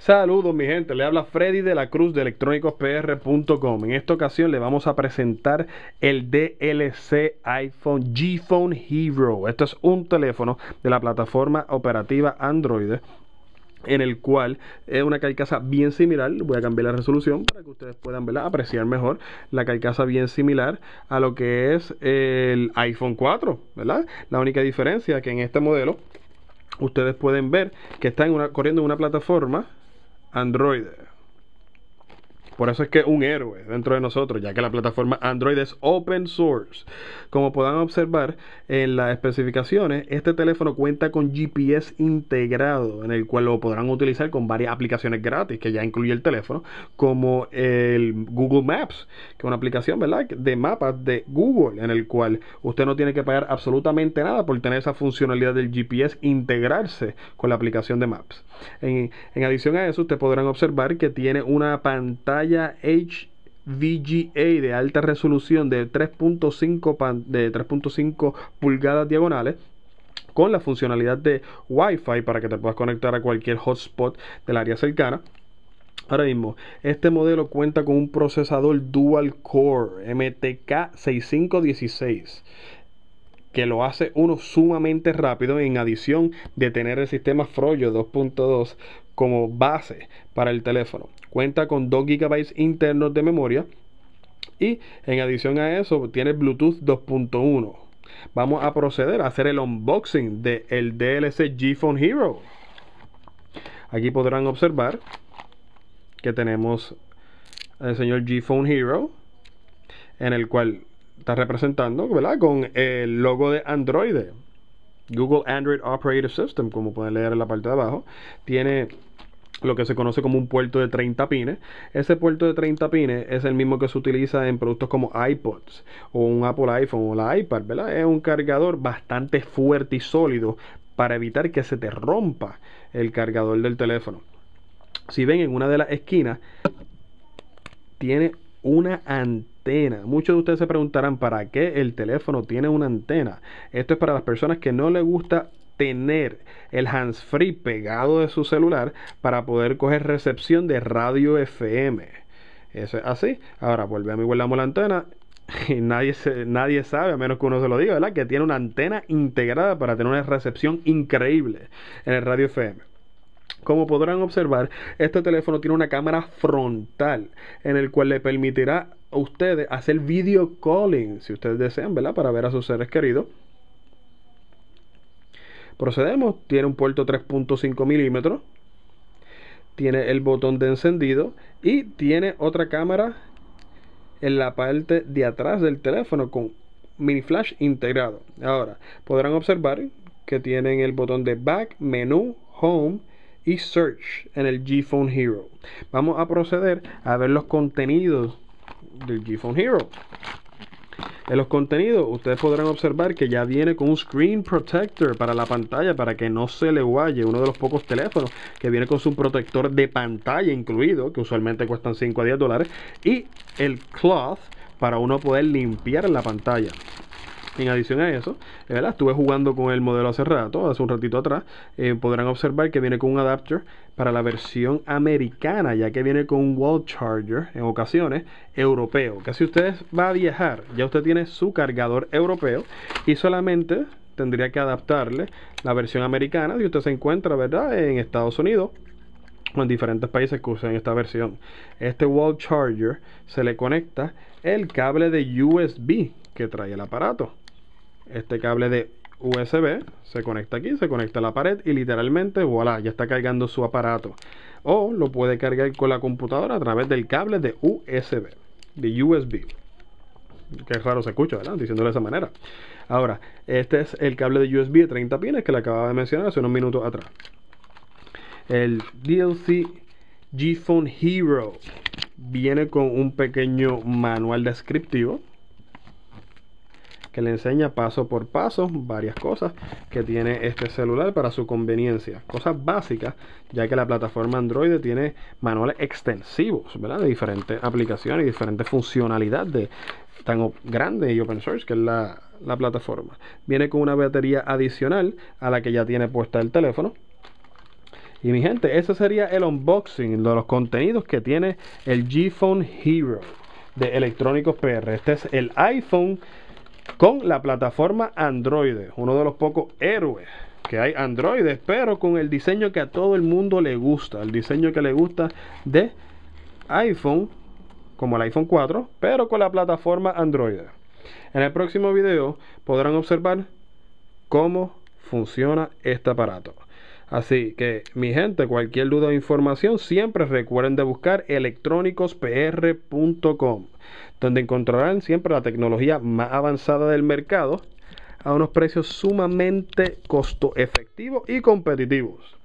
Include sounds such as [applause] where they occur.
Saludos mi gente, le habla Freddy de la Cruz de electrónicospr.com. En esta ocasión le vamos a presentar el DLC iPhone G Phone Hero. Esto es un teléfono de la plataforma operativa Android en el cual es una carcasa bien similar, voy a cambiar la resolución para que ustedes puedan apreciar mejor la carcasa bien similar a lo que es el iPhone 4, ¿verdad? La única diferencia es que en este modelo ustedes pueden ver que está corriendo en una plataforma Android. Por eso es que un héroe dentro de nosotros, ya que la plataforma Android es open source. Como puedan observar en las especificaciones, este teléfono cuenta con GPS integrado, en el cual lo podrán utilizar con varias aplicaciones gratis que ya incluye el teléfono, como el Google Maps, que es una aplicación de mapas de Google, en el cual usted no tiene que pagar absolutamente nada por tener esa funcionalidad del GPS integrarse con la aplicación de Maps. En, en adición a eso, usted podrán observar que tiene una pantalla HVGA de alta resolución de 3.5 de 3.5 pulgadas diagonales con la funcionalidad de Wi-Fi para que te puedas conectar a cualquier hotspot del área cercana. Ahora mismo, este modelo cuenta con un procesador dual core MTK 6516 que lo hace uno sumamente rápido en adición de tener el sistema Froyo 2.2 como base para el teléfono. Cuenta con 2 GB internos de memoria. Y en adición a eso, tiene Bluetooth 2.1. Vamos a proceder a hacer el unboxing del de DLC G-Phone Hero. Aquí podrán observar que tenemos el señor G-Phone Hero, en el cual está representando, ¿verdad? Con el logo de Android, Google Android Operating System, como pueden leer en la parte de abajo. Tiene lo que se conoce como un puerto de 30 pines. Ese puerto de 30 pines es el mismo que se utiliza en productos como iPods o un Apple iPhone o la iPad, ¿verdad? Es un cargador bastante fuerte y sólido para evitar que se te rompa el cargador del teléfono. Si ven en una de las esquinas, tiene una antena. Muchos de ustedes se preguntarán, ¿para qué el teléfono tiene una antena? Esto es para las personas que no les gusta tener el hands free pegado de su celular para poder coger recepción de radio FM. Eso es así. Ahora volvemos y guardamos la antena. Y [laughs] nadie, nadie sabe, a menos que uno se lo diga, ¿verdad? Que tiene una antena integrada para tener una recepción increíble en el radio FM. Como podrán observar, este teléfono tiene una cámara frontal en el cual le permitirá a ustedes hacer video calling, si ustedes desean, ¿verdad? Para ver a sus seres queridos Procedemos, tiene un puerto 3.5 milímetros, tiene el botón de encendido y tiene otra cámara en la parte de atrás del teléfono con mini flash integrado. Ahora, podrán observar que tienen el botón de back, menú, home y search en el G-Phone Hero. Vamos a proceder a ver los contenidos del G-Phone Hero. En los contenidos ustedes podrán observar que ya viene con un screen protector para la pantalla para que no se le guaye uno de los pocos teléfonos que viene con su protector de pantalla incluido que usualmente cuestan 5 a 10 dólares y el cloth para uno poder limpiar la pantalla. En adición a eso, eh, ¿verdad? estuve jugando con el modelo hace rato, hace un ratito atrás. Eh, podrán observar que viene con un adapter para la versión americana, ya que viene con un wall charger en ocasiones europeo. Que si usted va a viajar, ya usted tiene su cargador europeo y solamente tendría que adaptarle la versión americana si usted se encuentra, ¿verdad?, en Estados Unidos o en diferentes países que usen esta versión. Este wall charger se le conecta el cable de USB que trae el aparato. Este cable de USB se conecta aquí, se conecta a la pared y literalmente, voilà, ya está cargando su aparato. O lo puede cargar con la computadora a través del cable de USB, de USB. Que raro se escucha, ¿verdad? Diciéndolo de esa manera. Ahora, este es el cable de USB de 30 pines que le acababa de mencionar hace unos minutos atrás. El DLC g Hero viene con un pequeño manual descriptivo le enseña paso por paso varias cosas que tiene este celular para su conveniencia. Cosas básicas, ya que la plataforma Android tiene manuales extensivos, De diferentes aplicaciones y diferentes funcionalidades de tan grande y open source que es la, la plataforma. Viene con una batería adicional a la que ya tiene puesta el teléfono. Y mi gente, ese sería el unboxing de los contenidos que tiene el G-Phone Hero de Electrónicos PR. Este es el iPhone con la plataforma Android, uno de los pocos héroes que hay Android, pero con el diseño que a todo el mundo le gusta, el diseño que le gusta de iPhone, como el iPhone 4, pero con la plataforma Android. En el próximo video podrán observar cómo funciona este aparato. Así que, mi gente, cualquier duda o información, siempre recuerden de buscar electrónicospr.com donde encontrarán siempre la tecnología más avanzada del mercado a unos precios sumamente costo efectivos y competitivos.